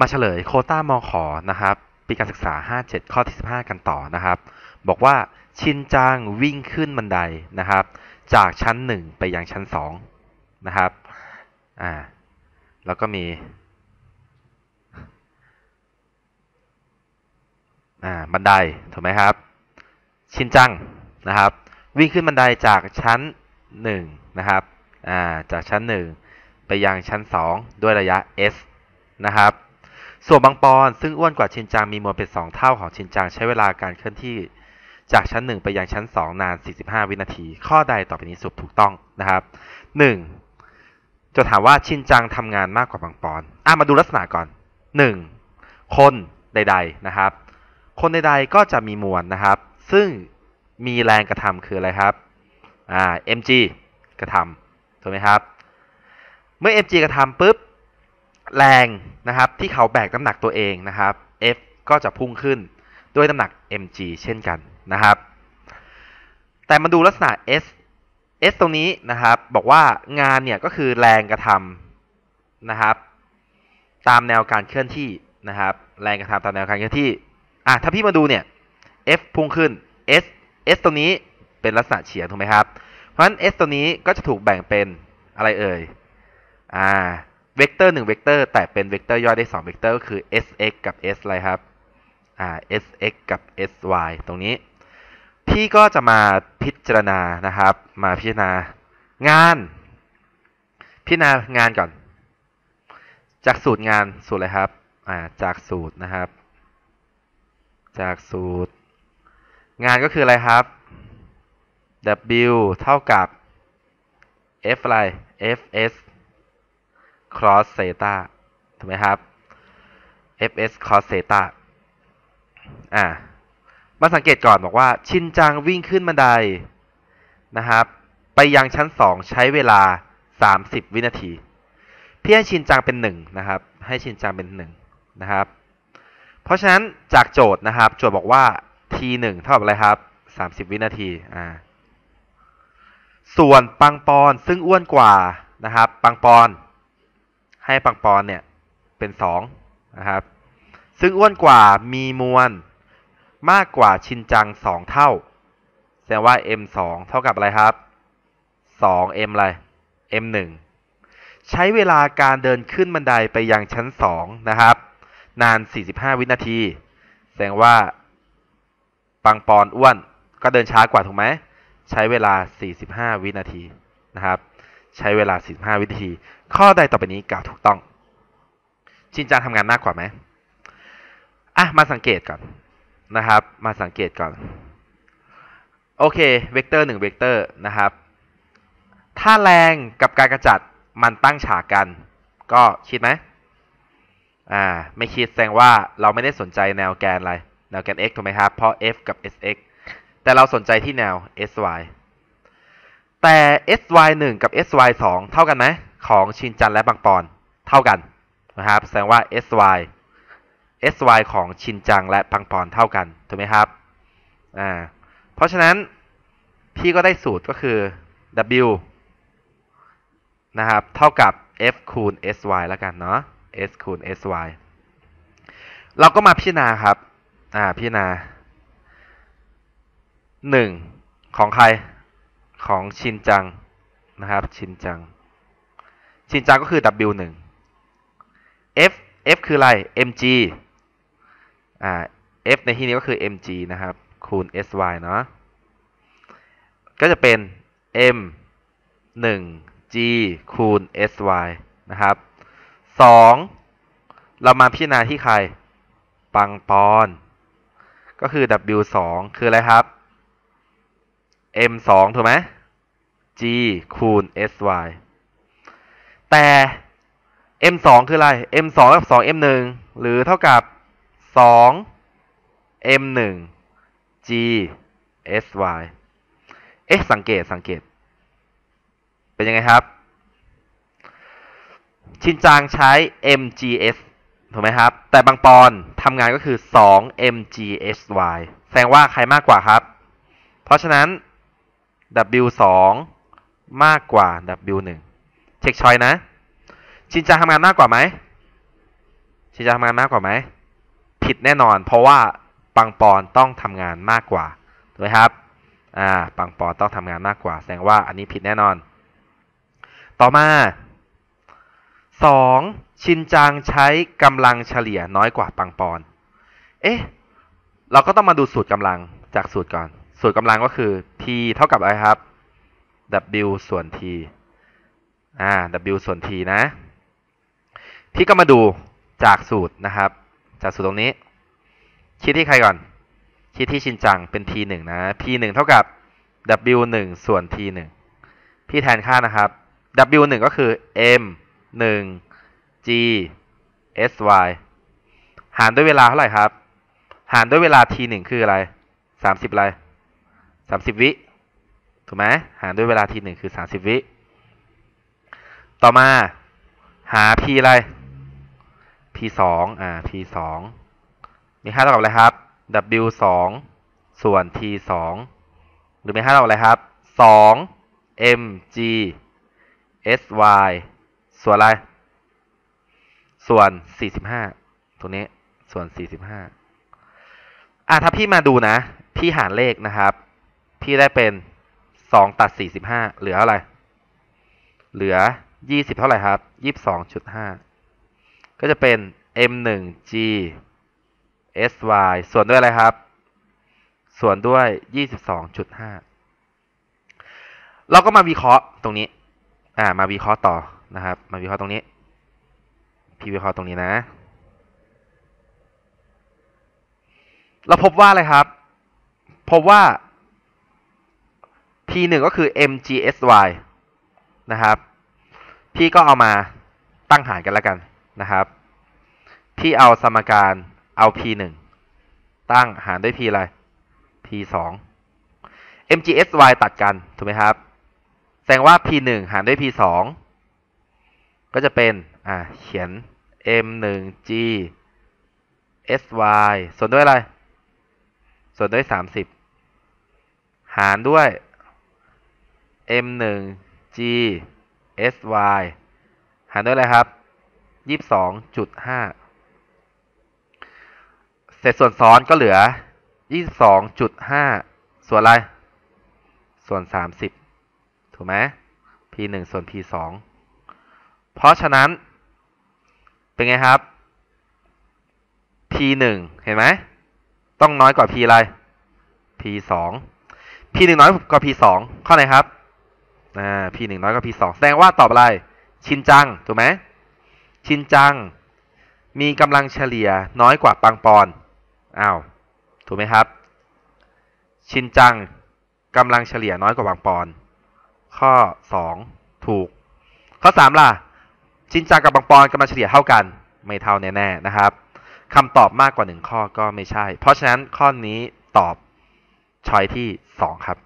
มาเฉลยโคต้ามอขอนะครับ ปีการศึกษา 57ข้อที่15 กันต่อนะครับ บอกว่าชินจังวิ่งขึ้นบันไดนะครับ จากชั้น 1 ไปยังชั้น2นะครับ อ่า แล้วก็มี อ่า บันได ถูกไหมครับ ชินจังนะครับ วิ่งขึ้นบันไดจากชั้น 1 นะครับ อ่า จากชั้น 1 ไปยังชั้น 2 ด้วยระยะ s นะครับส่วนบางปอนซึ่งอ้วนกว่าชินจังมีมวลเป็น 2 เท่าของชินจังใช้เวลาการเคลื่อนที่จากชั้น 1 ไปยังชั้น 2 นาน 45 วินาที ข้อใดต่อไปนี้สุบถูกต้องนะครับ 1. จะถามว่าชินจังทำงานมากกว่าบางปอนอ่ะมาดูลักษณะก่อน 1. คนใดๆนะครับ คนใดๆก็จะมีมวลนะครับ ซึ่งมีแรงกระทำคืออะไรครับอ่า mg กระทำถูกไหมครับเมื่อ mg กระทำปุ๊บแรง นะครับ ที่เขาแบกน้ำหนักตัวเองนะครับ F ก็จะพุ่งขึ้นด้วยน้ำหนัก mg เช่นกันนะครับ แต่มาดูลักษณะ S S ตรงนี้นะครับ บอกว่างานเนี่ยก็คือแรงกระทำนะครับตามแนวการเคลื่อนที่นะครับแรงกระทำตามแนวการเคลื่อนที่อ่ะถ้าพี่มาดูเนี่ย F พุ่งขึ้น S S ตรงนี้เป็นลักษณะเฉียงถูกไหมครับ เพราะฉะนั้น S ตัวนี้ก็จะถูกแบ่งเป็นอะไรเอ่ยอ่าเวกเตอร์หนึ่งเวกเตอร์แต่เป็นเวกเตอร์ย่อยได้ 2 เวกเตอร์ก็คือ sx กับ s อะไรครับอ่า sx กับ sy ตรงนี้ พี่ก็จะมาพิจารณานะครับมาพิจารณางาน พิจารณางานก่อน จากสูตรงานสูตรอะไรครับอ่าจากสูตรนะครับ จากสูตร งานก็คืออะไรครับ w เท่ากับ f อะไร fs cos เซตาถูกไหมครับ fs cos เซตาอ่า มาสังเกตก่อนบอกว่าชินจังวิ่งขึ้นบันไดนะครับ ไปยังชั้น 2 ใช้เวลา 30 วินาที พี่ให้ชินจังเป็น1นะครับ ให้ชินจังเป็น1นะครับ เพราะฉะนั้นจากโจทย์นะครับ โจทย์บอกว่า t 1เท่ากับอะไรครับ 30 วินาที อ่า ส่วนปังปอนซึ่งอ้วนกว่านะครับ ปังปอนให้ปังปอนเนี่ยเป็น2นะครับ ซึ่งอ้วนกว่ามีมวลมากกว่าชินจัง 2 เท่า แสดงว่า m 2เท่ากับอะไรครับ2 m อะไร m 1ใช้เวลาการเดินขึ้นบันไดไปยังชั้น 2 นะครับ นาน 45 วินาที แสดงว่าปังปอนอ้วนก็เดินช้ากว่าถูกไหมใช้เวลา 45 วินาทีนะครับใช้เวลา15 วิธี ข้อใดต่อไปนี้กล่าวถูกต้อง ชินจังทำงานมากกว่าไหมอ่ะ มาสังเกตก่อนนะครับ มาสังเกตก่อน โอเค เวกเตอร์ 1 เวกเตอร์นะครับ ถ้าแรงกับการกระจัดมันตั้งฉากกัน ก็คิดไหมอ่า ไม่คิดแสดงว่าเราไม่ได้สนใจแนวแกนอะไร แนวแกน x ถูกไหมครับ เพราะ f กับ sx แต่เราสนใจที่แนว sy แต่ sy 1 กับ sy 2 เท่ากันไหมของชินจันและบางปอนเท่ากันนะครับแสดงว่า sy sy ของชินจังและบางปอนเท่ากันถูกไหมครับอ่าเพราะฉะนั้น พี่ก็ได้สูตรก็คือ w นะครับเท่ากับ f คูณ sy แล้วกันเนาะ s คูณ sy เราก็มาพิจารณาครับอ่าพิจารณา1 ของใครของ ชินจัง นะครับ ชินจังชินจังก็คือ W1 F F คือ อะไร mg อ่า F ในที่นี้ก็คือ mg นะครับ คูณ sy เนาะ ก็จะเป็น m 1 g คูณ sy นะครับ 2 เรามาพิจารณาที่ใครปังปอน ก็คือ w 2คือ อะไรครับ m 2ถูกไหม g คูณ sy แต่ m 2คืออะไร m 2เท่ากับ2 m 1หรือเท่ากับ 2 m 1 g sy เอ๊ะ สังเกต สังเกต เป็นยังไงครับ ชินจางใช้ mgs ถูกไหมครับ แต่บางปอนทำงานก็คือ2 mgsy แสดงว่าใครมากกว่าครับ เพราะฉะนั้น w 2มากกว่า W1 เช็คชอยนะ ชินจาทำงานมากกว่าไหม ชินจาทำงานมากกว่าไหมผิดแน่นอน เพราะว่าปังปอนต้องทำงานมากกว่าถูกไหมครับอ่าปังปอนต้องทำงานมากกว่า แสดงว่าอันนี้ผิดแน่นอน ต่อมา 2. ชินจางใช้กำลังเฉลี่ยน้อยกว่าปังปอนเอ๊ะเราก็ต้องมาดูสูตรกำลังจากสูตรก่อนสูตรกำลังก็คือ p เท่ากับอะไรครับ w ส่วน t อ่า w ส่วน t นะพี่ก็มาดูจากสูตรนะครับ จากสูตรตรงนี้ คิดที่ใครก่อน คิดที่ชินจังเป็น t 1นะ p 1เท่ากับ w 1ส่วน t 1พี่แทนค่านะครับ w 1ก็คือ m 1 g s y หารด้วยเวลาเท่าไหร่ครับ หารด้วยเวลา t 1คืออะไร 30 อะไร 30 วิถูกไหม หารด้วยเวลาทีหนึ่งคือ 30 วิ ต่อมาหา p อะไร p 2อ่า p 2มีค่าเท่ากับอะไรครับ w 2ส่วน t 2หรือมีค่าเท่ากับอะไรครับ 2 m g s y ส่วนอะไร ส่วน 45 ตรงนี้ส่วน 45 อ่าถ้าพี่มาดูนะ พี่หารเลขนะครับ พี่ได้เป็นสองตัดสี่สิบห้าเหลืออะไร เหลือยี่สิบเท่าไหร่ครับยี่สบสองจุดห้าก็จะเป็น m หนึ่ง g s y ส่วนด้วยอะไรครับ ส่วนด้วยยี่สิบสองจุดห้าเราก็มาวิเคราะห์ตรงนี้ อ่ามาวิเคราะห์ต่อนะครับ มาวิเคราะห์ตรงนี้พี่วิเคราะห์ตรงนี้นะ เราพบว่าอะไรครับ พบว่าหนึ่งก็คือ MGSY นะครับพี่ก็เอามาตั้งหารกันแล้วกันนะครับพี่เอาสมการเอา P1 ตั้งหารด้วย P อะไร P2 MGSY ตัดกัน ถูกไหมครับ แสดงว่า P1 หารด้วย P2 ก็จะเป็นอ่าเขียน M1G SY ส่วนด้วยอะไร ส่วนด้วย 30 หารด้วย m 1 g s y หารด้วยอะไรครับ 22.5 เศษส่วนซ้อนก็เหลือ 22.5 ส่วนอะไร ส่วน 30 ถูกไหม p 1ส่วน p 2เพราะฉะนั้น เป็นไงครับ p 1เห็นไหม ต้องน้อยกว่า p อะไร p 2 p 1น้อยกว่า p 2ข้อไหนครับอ่าพีหนึ่งน้อยกว่าพีสองแสดงว่าตอบอะไร ชินจังถูกไหมชินจัง มีกำลังเฉลี่ยน้อยกว่าปังปอนอ้าวถูกไหมครับ ชินจังกำลังเฉลี่ยน้อยกว่าปังปอน ข้อสองถูก ข้อสามล่ะชินจังกับปังปอนกำลังเฉลี่ยเท่ากัน ไม่เท่าแน่ๆนะครับคำตอบมากกว่าหนึ่งข้อก็ไม่ใช่ เพราะฉะนั้นข้อนี้ตอบชอยที่สองครับ